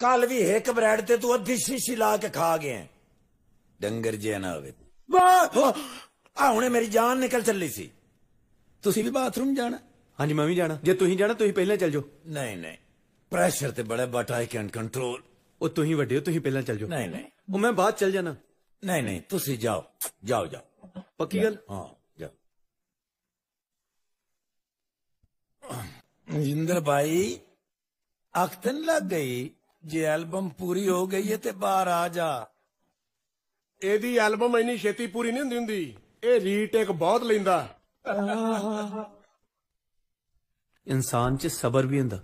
ਕੱਲ ਵੀ ਇੱਕ ਬ੍ਰੈਡ ਤੇ ਤੂੰ ਅੱਧੀ ਸ਼ੀਸ਼ੀ ਲਾ ਕੇ ਖਾ ਗਿਆ ਡੰਗਰ ਜੇ ਨਾ ਹੋਵੇ ਆ ਹੁਣੇ ਮੇਰੀ ਜਾਨ ਨਿਕਲ ਚੱਲੀ ਸੀ ਤੁਸੀਂ ਵੀ ਬਾਥਰੂਮ ਜਾਣਾ ਹਾਂਜੀ ਮੈਂ ਵੀ ਜਾਣਾ ਜੇ ਤੁਸੀਂ ਜਾਣਾ ਤੁਸੀਂ ਪਹਿਲਾਂ ਚੱਲ ਜਾਓ ਨਹੀਂ ਨਹੀਂ ਪ੍ਰੈਸ਼ਰ ਤੇ ਬੜਾ ਬਟ ਆਈ ਕੈਨ ਕੰਟਰੋਲ ਉਹ ਤੁਸੀਂ ਵੱਡੇ ਹੋ ਤੁਸੀਂ ਪਹਿਲਾਂ ਚੱਲ ਜਾਓ ਨਹੀਂ ਨਹੀਂ ਉਹ ਮੈਂ ਬਾਅਦ ਚੱਲ ਜਾਣਾ ਨਹੀਂ ਨਹੀਂ ਤੁਸੀਂ ਜਾਓ ਜਾਓ ਜਾਓ ਪੱਕੀ ਗੱਲ ਹਾਂ ਜਾ ਜਿੰਦਰ ਭਾਈ ਅਖਤਨ ਲੱਗ ਗਈ ਜੇ ਐਲਬਮ ਪੂਰੀ ਹੋ ਗਈ ਹੈ ਤੇ ਬਾਹਰ ਆ ਜਾ ਇਹਦੀ ਐਲਬਮ ਇੰਨੀ ਛੇਤੀ ਪੂਰੀ ਨਹੀਂ ਹੁੰਦੀ ਹੁੰਦੀ ਇਹ ਰੀਟੇਕ ਬਹੁਤ ਲੈਂਦਾ ਇਨਸਾਨ 'ਚ ਸਬਰ ਵੀ ਹੁੰਦਾ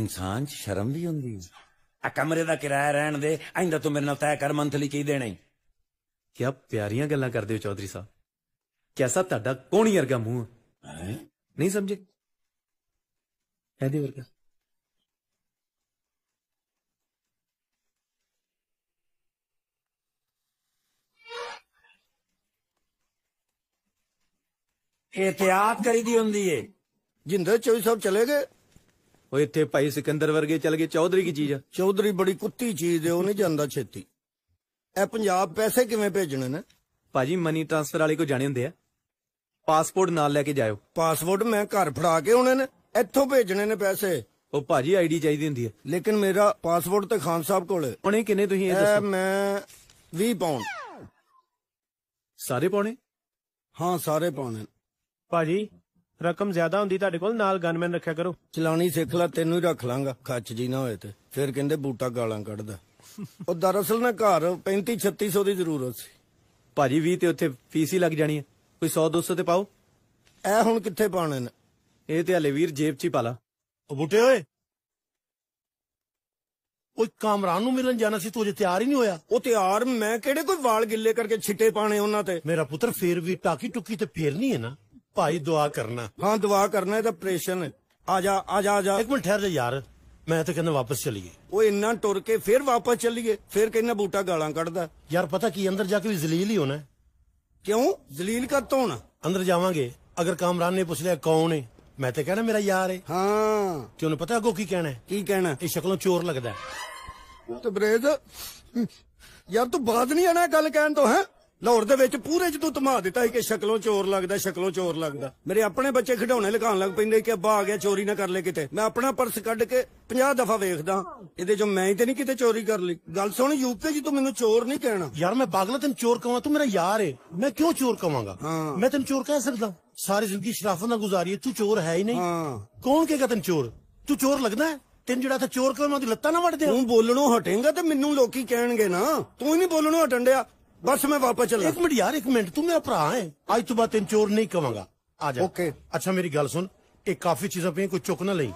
ਇਨਸਾਨ 'ਚ ਸ਼ਰਮ ਵੀ ਹੁੰਦੀ ਆ ਕਮਰੇ ਦਾ ਕਿਰਾਇਆ ਰਹਿਣ ਦੇ ਐਂਦਾ ਤੂੰ ਮੇਰੇ ਨਾਲ ਤੈਅ ਕਰ ਮੰਥਲੀ ਕੀ ਦੇਣਾ ਈ ਕੀ ਪਿਆਰੀਆਂ ਗੱਲਾਂ ਕਰਦੇ ਹੋ ਚੌਧਰੀ ਸਾਹਿਬ ਕਿਹਦਾ ਤੁਹਾਡਾ ਕੋਣੀ ਵਰਗਾ ਮੂੰਹ ਹੈ ਨਹੀਂ ਸਮਝੇ ਇਹਦੇ ਵਰਗਾ ਇਤਿਆਤ ਕਰੀਦੀ ਹੁੰਦੀ ਏ ਜਿੰਦਰ ਚੌਧਰੀ ਸਾਹਿਬ ਚਲੇ ਗਏ ਉਹ ਇੱਥੇ ਭਾਈ ਸਿਕੰਦਰ ਵਰਗੇ ਚਲ ਗਏ ਚੌਧਰੀ ਕੀ ਚੀਜ਼ ਆ ਚੌਧਰੀ ਬੜੀ ਕੁੱਤੀ ਚੀਜ਼ ਏ ਉਹ ਨਹੀਂ ਜਾਂਦਾ ਛੇਤੀ ਇਹ ਪੰਜਾਬ ਪੈਸੇ ਕਿਵੇਂ ਭੇਜਣੇ ਨੇ ਭਾਜੀ ਮਨੀ ਟ੍ਰਾਂਸਫਰ ਵਾਲੇ ਕੋ ਜਾਣੇ ਹੁੰਦੇ ਆ ਪਾਸਪੋਰਟ ਨਾਲ ਲੈ ਕੇ ਜਾਇਓ ਪਾਸਪੋਰਟ ਮੈਂ ਘਰ ਫੜਾ ਕੇ ਆਉਣੇ ਨੇ ਇੱਥੋਂ ਭੇਜਣੇ ਨੇ ਪੈਸੇ ਉਹ ਭਾਜੀ ਆਈਡੀ ਚਾਹੀਦੀ ਹੁੰਦੀ ਹੈ ਲੇਕਿਨ ਮੇਰਾ ਪਾਸਪੋਰਟ ਤੇ ਖਾਨ ਸਾਹਿਬ ਕੋਲ ਹੁਣੇ ਕਿੰਨੇ ਤੁਸੀਂ ਇਹ ਦੱਸੋ ਮੈਂ 20 ਪਾਉਂਡ ਸਾਰੇ ਪਾਉਣੇ ਹਾਂ ਸਾਰੇ ਪਾਉਣੇ ਭਾਜੀ ਰਕਮ ਜ਼ਿਆਦਾ ਹੁੰਦੀ ਤੁਹਾਡੇ ਕੋਲ ਨਾਲ ਗਨਮੈਨ ਰੱਖਿਆ ਕਰੋ ਚਲਾਉਣੀ ਸਿੱਖ ਲੈ ਤੈਨੂੰ ਹੀ ਰੱਖ ਲਾਂਗਾ ਖੱਚ ਜੀ ਨਾ ਹੋਏ ਤੇ ਫਿਰ ਕਹਿੰਦੇ ਬੂਟਾ ਗਾਲਾਂ ਕੱਢਦਾ ਉਹ ਦਰਅਸਲ ਨਾ ਘਰ 35 3600 ਦੀ ਜ਼ਰੂਰਤ ਸੀ ਭਾਜੀ 20 ਤੇ ਉੱਥੇ ਫੀਸ ਹੀ ਲੱਗ ਜਾਣੀ ਹੈ ਕੋਈ 100 200 ਤੇ ਪਾਓ ਐ ਹੁਣ ਕਿੱਥੇ ਪਾਣੇ ਨੇ ਇਹ ਤੇ ਹਲੇ ਵੀਰ ਜੇਬ 'ਚ ਹੀ ਪਾ ਲਾ ਉਹ ਬੁੱਟੇ ਓਏ ਉਹ ਕਾਮਰਾਨ ਨੂੰ ਮਿਲਣ ਜਾਣਾ ਸੀ ਤੂੰ ਅਜੇ ਤਿਆਰ ਹੀ ਨਹੀਂ ਹੋਇਆ ਉਹ ਤਿਆਰ ਮੈਂ ਕਿਹੜੇ ਕੋਈ ਵਾਲ ਗਿੱਲੇ ਕਰਕੇ ਛਿੱਟੇ ਪਾਣੇ ਉਹਨਾਂ ਤੇ ਮੇਰਾ ਪੁੱਤਰ ਫੇਰ ਵੀ ਟਾਕੀ ਟੁੱਕੀ ਤੇ ਫੇਰ ਨਹੀਂ ਹੈ ਨਾ भाई दुआ करना हाँ दुआ करना है तो ऑपरेशन है आजा आजा आजा एक मिनट ठहर जा यार ਮੈਂ ਤਾਂ ਕਹਿੰਦਾ ਵਾਪਸ ਚਲੀਏ ਉਹ ਇੰਨਾ ਟੁਰ ਕੇ ਫਿਰ ਵਾਪਸ ਚਲੀਏ ਫਿਰ ਕਹਿੰਦਾ ਬੂਟਾ ਗਾਲਾਂ ਕੱਢਦਾ ਯਾਰ ਪਤਾ ਕੀ ਅੰਦਰ ਜਾ ਕੇ ਵੀ ਜ਼ਲੀਲ ਹੀ ਹੋਣਾ ਕਿਉਂ ਜ਼ਲੀਲ ਕਰਤਾ ਹੋਣਾ ਅੰਦਰ ਜਾਵਾਂਗੇ ਅਗਰ ਕਾਮਰਾਨ ਨੇ ਪੁੱਛ ਲਿਆ ਕੌਣ ਹੈ ਮੈਂ ਤਾਂ ਕਹਿਣਾ ਮੇਰਾ ਯਾਰ ਹੈ ਹਾਂ ਤੇ ਉਹਨੂੰ ਪਤਾ ਅੱਗੋਂ ਕੀ ਕਹਿਣਾ ਕੀ ਕਹਿਣਾ ਇਹ ਸ਼ਕਲੋਂ ਚੋਰ ਲੱਗਦਾ ਤੇ ਬਰੇਜ ਯਾਰ ਤੂੰ ਬਾਦ ਨਹੀਂ ਆਣਾ ਗੱਲ ਕਹਿਣ ਤੋਂ ਹੈ ਲਾਹੌਰ ਦੇ ਵਿੱਚ ਪੂਰੇ ਜਦੋਂ ਧਮਾ ਦਿੱਤਾ ਕਿ ਸ਼ਕਲੋਂ ਚੋਰ ਲੱਗਦਾ ਸ਼ਕਲੋਂ ਚੋਰ ਲੱਗਦਾ ਮੇਰੇ ਆਪਣੇ ਬੱਚੇ ਖਿਡੌਣੇ ਲਗਾਉਣ ਲੱਗ ਪੈਂਦੇ ਕਿ ਅੱਬਾ ਆ ਗਿਆ ਚੋਰੀ ਨਾ ਕਰ ਲੈ ਕਿਤੇ ਮੈਂ ਆਪਣਾ ਪਰਸ ਕੱਢ ਕੇ 50 ਦਫਾ ਵੇਖਦਾ ਇਹਦੇ ਚੋਂ ਮੈਂ ਹੀ ਤੇ ਨਹੀਂ ਕਿਤੇ ਚੋਰੀ ਕਰ ਲਈ ਗੱਲ ਸੁਣ ਯੂਪੀ ਜੀ ਤੂੰ ਮੈਨੂੰ ਚੋਰ ਨਹੀਂ ਕਹਿਣਾ ਯਾਰ ਮੈਂ ਬਾਗਲਾ ਤੈਨੂੰ ਚੋਰ ਕਹਾਂ ਤੂੰ ਮੇਰਾ ਯਾਰ ਏ ਮੈਂ ਕਿਉਂ ਚੋਰ ਕਹਾਂਗਾ ਮੈਂ ਤੈਨੂੰ ਚੋਰ ਕਹਿ ਸਕਦਾ ਸਾਰੀ ਜ਼ਿੰਦਗੀ ਸ਼ਰਾਫਤ ਨਾਲ ਗੁਜ਼ਾਰੀ ਤੂੰ ਚੋਰ ਹੈ ਹੀ ਨਹੀਂ ਕੌਣ ਕਹੇਗਾ ਤੈਨੂੰ ਚੋਰ ਤੂੰ ਚੋਰ ਲੱਗਦਾ ਹੈ ਤੈਨੂੰ ਜਿਹੜਾ ਤੇ ਚੋਰ ਕਹਿੰਦਾ ਮੈਂ ਉਹਦੀ ਲੱਤਾਂ ਨਾ ਵੱਢ ਦੇ ਤੂੰ ਬੋਲਣੋਂ ਹਟੇਂਗਾ ਤੇ ਮੈਨੂੰ ਲੋਕੀ ਕਹਿਣਗੇ ਨਾ ਤੂੰ ਹੀ ਨਹੀਂ ਬੋਲਣੋਂ ਹਟਣ ਡਿਆ ਬਸ ਮੈਂ ਵਾਪਸ ਚੱਲਾਂ ਇੱਕ ਮਿੰਟ ਯਾਰ ਇੱਕ ਮਿੰਟ ਤੂੰ ਮੇਰਾ ਭਰਾ ਹੈ ਅੱਜ ਤੋਂ ਬਾਅਦ ਤੈਨੂੰ ਚੋਰ ਨਹੀਂ ਕਵਾਂਗਾ ਆ ਜਾ ਓਕੇ ਅੱਛਾ ਮੇਰੀ ਗੱਲ ਸੁਣ ਇਹ ਕਾਫੀ ਚੀਜ਼ਾਂ ਪਈਆਂ ਕੋਈ ਚੁੱਕ ਨਾ ਲਈ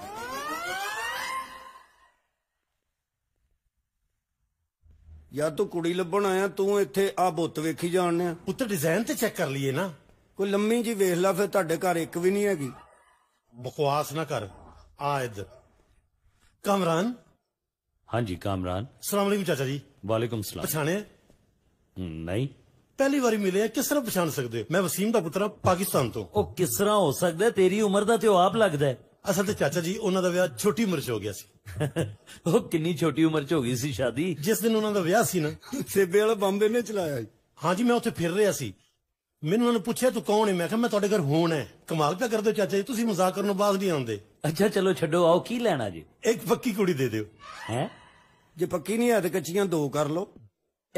ਯਾਰ ਤੂੰ ਕੁੜੀ ਲੱਭਣ ਆਇਆ ਤੂੰ ਇੱਥੇ ਆ ਬੁੱਤ ਵੇਖੀ ਜਾਣਿਆ ਪੁੱਤਰ ਡਿਜ਼ਾਈਨ ਤੇ ਚੈੱਕ ਕਰ ਲਈਏ ਨਾ ਕੋਈ ਲੰਮੀ ਜੀ ਵੇਖ ਲੈ ਫਿਰ ਤੁਹਾਡੇ ਘਰ ਇੱਕ ਵੀ ਨਹੀਂ ਹੈਗੀ ਬਕਵਾਸ ਨਾ ਕਰ ਆ ਇੱਧਰ ਕਮਰਾਨ ਹਾਂਜੀ ਕਮਰਾਨ ਸਲਾਮ ਅਲੈਕੁਮ ਚਾਚਾ ਜੀ ਵਾਲੇਕੁਮ ਸਲਾਮ ਪਛਾਣਿਆ ਨਹੀਂ ਪਹਿਲੀ ਵਾਰੀ ਮਿਲੇ ਆ ਕਿਸ ਤਰ੍ਹਾਂ ਪਛਾਣ ਸਕਦੇ ਹੋ? ਮੈਂ ਵਸੀਮ ਦਾ ਪੁੱਤਰ ਆ ਪਾਕਿਸਤਾਨ ਤੋਂ ਉਹ ਕਿਸ ਤਰ੍ਹਾਂ ਹੋ ਸਕਦਾ ਤੇਰੀ ਉਮਰ ਦਾ ਤੇ ਉਹ ਆਪ ਲੱਗਦਾ ਹੈ ਅਸਲ ਤੇ ਚਾਚਾ ਜੀ ਉਹਨਾਂ ਦਾ ਵਿਆਹ ਛੋਟੀ ਉਮਰ 'ਚ ਹੋ ਗਿਆ ਸੀ ਉਹ ਕਿੰਨੀ ਛੋਟੀ ਉਮਰ 'ਚ ਹੋ ਗਈ ਸੀ ਸ਼ਾਦੀ ਜਿਸ ਦਿਨ ਉਹਨਾਂ ਦਾ ਵਿਆਹ ਸੀ ਨਾ ਸੇਬੇ ਵਾਲਾ ਬੰਬੇ ਨੇ ਚਲਾਇਆ ਸੀ। ਹਾਂਜੀ ਮੈਂ ਉੱਥੇ ਫਿਰ ਰਿਹਾ ਸੀ ਮੈਨੂੰ ਉਹਨਾਂ ਨੇ ਪੁੱਛਿਆ ਤੂੰ ਕੌਣ ਹੈ ਮੈਂ ਕਿਹਾ ਮੈਂ ਤੁਹਾਡੇ ਘਰ ਹੋਣ ਹੈ ਕਮਾਲ ਪਿਆ ਕਰਦੇ ਚਾਚਾ ਜੀ ਤੁਸੀਂ ਮਜ਼ਾਕ ਕਰਨ ਬਾਅਦ ਨਹੀਂ ਆਉਂਦੇ ਅੱਛਾ ਚਲੋ ਛੱਡੋ ਆਓ ਕੀ ਲੈਣਾ ਜੀ ਇੱਕ ਪੱਕੀ ਕੁੜੀ ਦੇ ਦਿਓ ਹੈ ਜੇ ਪੱਕੀ ਨਹੀਂ ਹੈ ਤੇ ਕੱਚੀਆਂ ਦੋ ਕਰ ਲਓ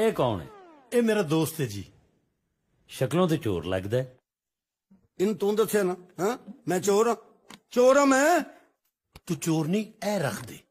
ਇਹ ਕੌਣ ਹੈ ਇਹ ਮੇਰਾ ਦੋਸਤ ਹੈ ਜੀ ਸ਼ਕਲੋਂ ਤੇ ਚੋਰ ਲੱਗਦਾ ਇਹਨ ਇਹਨੂੰ ਤੂੰ ਦੱਸਿਆ ਨਾ ਹਾਂ ਮੈਂ ਚੋਰ ਹਾਂ ਚੋਰ ਹਾਂ ਮੈਂ ਤੂੰ ਚੋਰ ਨਹੀਂ ਐ ਰੱਖ ਦੇ